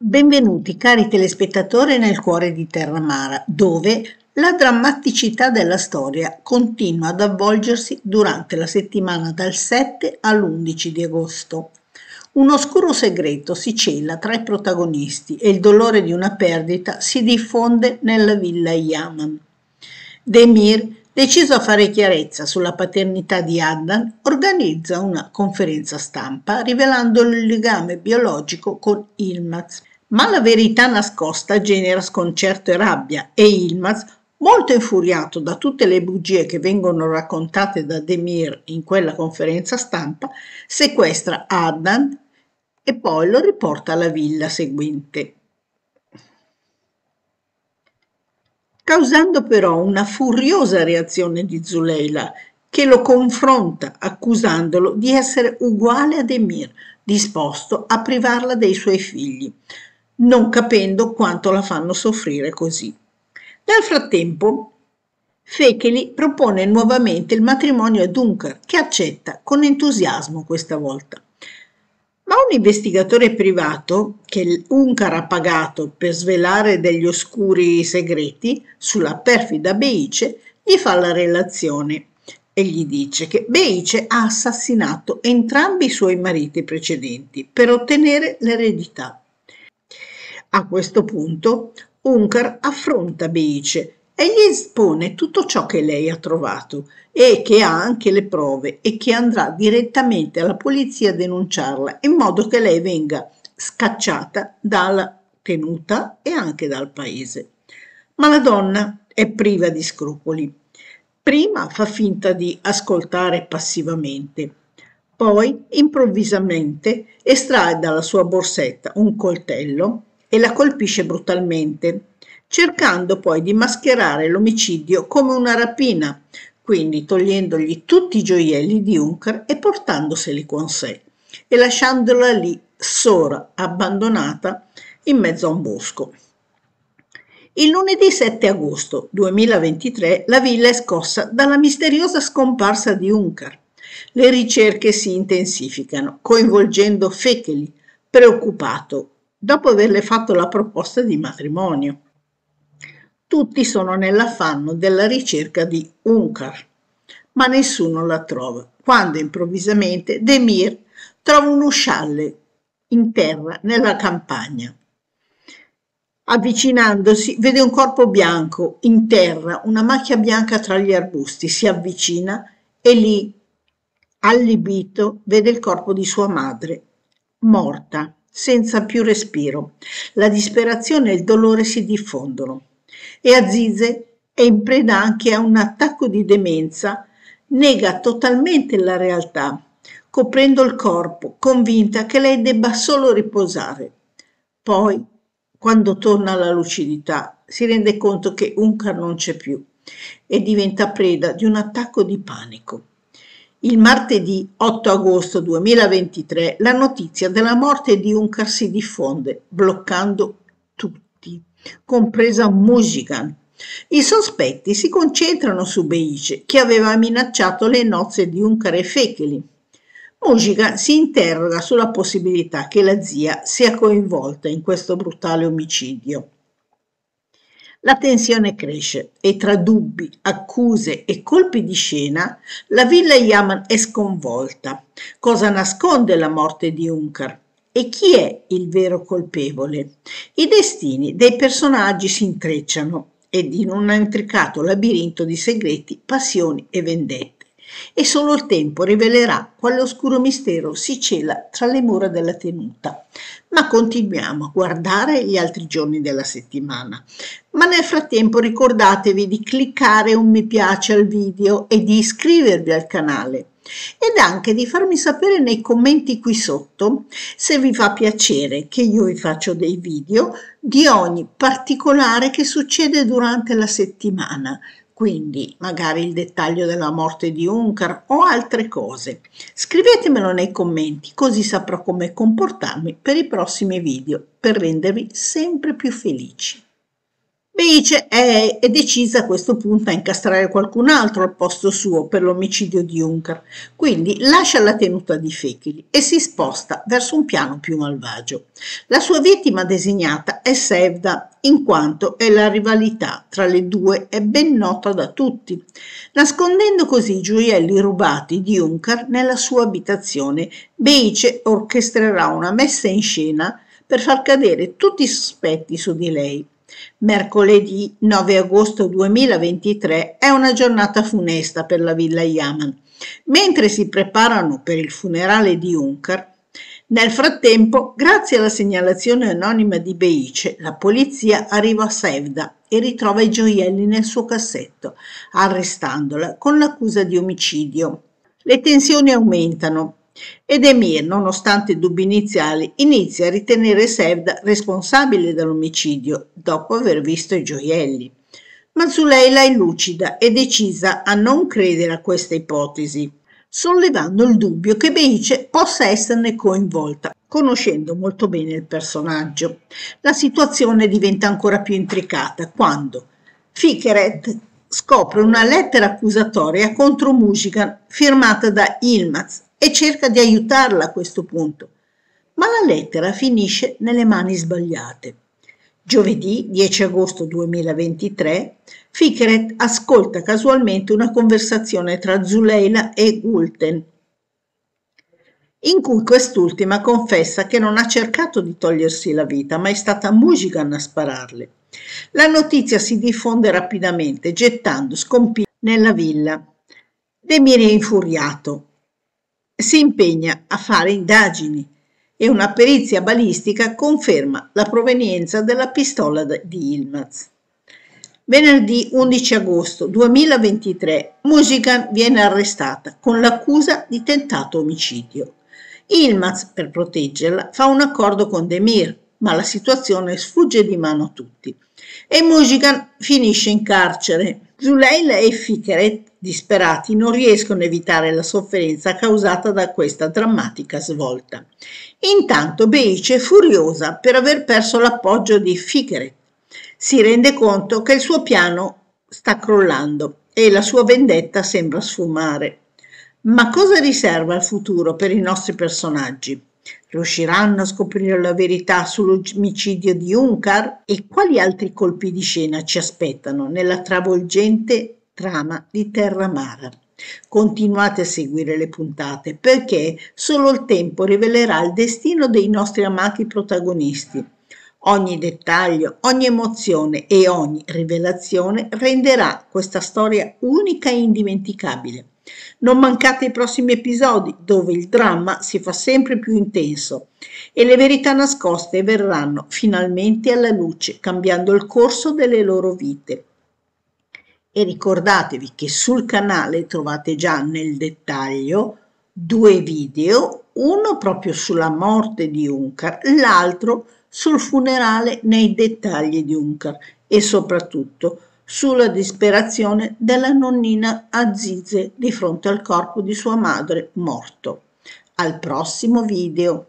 Benvenuti cari telespettatori nel cuore di Terramara, dove la drammaticità della storia continua ad avvolgersi durante la settimana dal 7 all'11 di agosto. Un oscuro segreto si cela tra i protagonisti e il dolore di una perdita si diffonde nella villa Yaman. Demir, deciso a fare chiarezza sulla paternità di Adnan, organizza una conferenza stampa rivelando il legame biologico con Ilmaz ma la verità nascosta genera sconcerto e rabbia e Ilmaz, molto infuriato da tutte le bugie che vengono raccontate da Demir in quella conferenza stampa, sequestra Adnan e poi lo riporta alla villa seguente. Causando però una furiosa reazione di Zuleila, che lo confronta accusandolo di essere uguale ad Emir, disposto a privarla dei suoi figli non capendo quanto la fanno soffrire così. Nel frattempo, Fecheli propone nuovamente il matrimonio a Dunker, che accetta con entusiasmo questa volta. Ma un investigatore privato, che Uncar ha pagato per svelare degli oscuri segreti sulla perfida Beice, gli fa la relazione e gli dice che Beice ha assassinato entrambi i suoi mariti precedenti per ottenere l'eredità. A questo punto Unkar affronta Beice e gli espone tutto ciò che lei ha trovato e che ha anche le prove e che andrà direttamente alla polizia a denunciarla in modo che lei venga scacciata dalla tenuta e anche dal paese. Ma la donna è priva di scrupoli. Prima fa finta di ascoltare passivamente, poi improvvisamente estrae dalla sua borsetta un coltello e la colpisce brutalmente, cercando poi di mascherare l'omicidio come una rapina, quindi togliendogli tutti i gioielli di Juncker e portandoseli con sé e lasciandola lì sola, abbandonata, in mezzo a un bosco. Il lunedì 7 agosto 2023 la villa è scossa dalla misteriosa scomparsa di Juncker. Le ricerche si intensificano, coinvolgendo Fekeli, preoccupato, dopo averle fatto la proposta di matrimonio. Tutti sono nell'affanno della ricerca di Unkar, ma nessuno la trova, quando improvvisamente Demir trova un uscialle in terra nella campagna. Avvicinandosi vede un corpo bianco in terra, una macchia bianca tra gli arbusti, si avvicina e lì, allibito, vede il corpo di sua madre, morta senza più respiro. La disperazione e il dolore si diffondono. E Azize è in preda anche a un attacco di demenza, nega totalmente la realtà, coprendo il corpo, convinta che lei debba solo riposare. Poi, quando torna alla lucidità, si rende conto che Unkar non c'è più e diventa preda di un attacco di panico il martedì 8 agosto 2023 la notizia della morte di Unkar si diffonde, bloccando tutti, compresa Musigan. I sospetti si concentrano su Beice, che aveva minacciato le nozze di Unkar e Fekeli. Musigan si interroga sulla possibilità che la zia sia coinvolta in questo brutale omicidio la tensione cresce e tra dubbi, accuse e colpi di scena la villa Yaman è sconvolta. Cosa nasconde la morte di Unkar? E chi è il vero colpevole? I destini dei personaggi si intrecciano ed in un intricato labirinto di segreti, passioni e vendette e solo il tempo rivelerà quale oscuro mistero si cela tra le mura della tenuta. Ma continuiamo a guardare gli altri giorni della settimana. Ma nel frattempo ricordatevi di cliccare un mi piace al video e di iscrivervi al canale ed anche di farmi sapere nei commenti qui sotto se vi fa piacere che io vi faccio dei video di ogni particolare che succede durante la settimana quindi magari il dettaglio della morte di Uncar o altre cose. Scrivetemelo nei commenti così saprò come comportarmi per i prossimi video per rendervi sempre più felici. Beice è, è decisa a questo punto a incastrare qualcun altro al posto suo per l'omicidio di Juncker, quindi lascia la tenuta di Fekili e si sposta verso un piano più malvagio. La sua vittima designata è Sevda, in quanto è la rivalità tra le due è ben nota da tutti, nascondendo così i gioielli rubati di Juncker nella sua abitazione. Beice orchestrerà una messa in scena per far cadere tutti i sospetti su di lei Mercoledì 9 agosto 2023 è una giornata funesta per la villa Yaman. Mentre si preparano per il funerale di Juncker, nel frattempo, grazie alla segnalazione anonima di Beice, la polizia arriva a Sevda e ritrova i gioielli nel suo cassetto, arrestandola con l'accusa di omicidio. Le tensioni aumentano ed Emir, nonostante i dubbi iniziali, inizia a ritenere Sevda responsabile dell'omicidio dopo aver visto i gioielli. Ma Zuleila è lucida e decisa a non credere a questa ipotesi, sollevando il dubbio che Beice possa esserne coinvolta, conoscendo molto bene il personaggio. La situazione diventa ancora più intricata quando Fikeret scopre una lettera accusatoria contro Musigan firmata da Ilmaz e cerca di aiutarla a questo punto, ma la lettera finisce nelle mani sbagliate. Giovedì 10 agosto 2023, Fikret ascolta casualmente una conversazione tra Zuleila e Gulten, in cui quest'ultima confessa che non ha cercato di togliersi la vita, ma è stata Mujigan a spararle. La notizia si diffonde rapidamente, gettando scompiglio nella villa. Demir è infuriato, si impegna a fare indagini e una perizia balistica conferma la provenienza della pistola di Ilmaz. Venerdì 11 agosto 2023 Musigan viene arrestata con l'accusa di tentato omicidio. Ilmaz, per proteggerla, fa un accordo con Demir, ma la situazione sfugge di mano a tutti e Mujigan finisce in carcere. Zuleila e Fikret, disperati, non riescono a evitare la sofferenza causata da questa drammatica svolta. Intanto Beice è furiosa per aver perso l'appoggio di Fikret. Si rende conto che il suo piano sta crollando e la sua vendetta sembra sfumare. Ma cosa riserva il futuro per i nostri personaggi? Riusciranno a scoprire la verità sull'omicidio di Unkar? E quali altri colpi di scena ci aspettano nella travolgente trama di Terra Mara? Continuate a seguire le puntate perché solo il tempo rivelerà il destino dei nostri amati protagonisti. Ogni dettaglio, ogni emozione e ogni rivelazione renderà questa storia unica e indimenticabile. Non mancate i prossimi episodi dove il dramma si fa sempre più intenso e le verità nascoste verranno finalmente alla luce cambiando il corso delle loro vite. E ricordatevi che sul canale trovate già nel dettaglio due video, uno proprio sulla morte di Uncar, l'altro sul funerale nei dettagli di Uncar e soprattutto sulla disperazione della nonnina Azize di fronte al corpo di sua madre morto. Al prossimo video!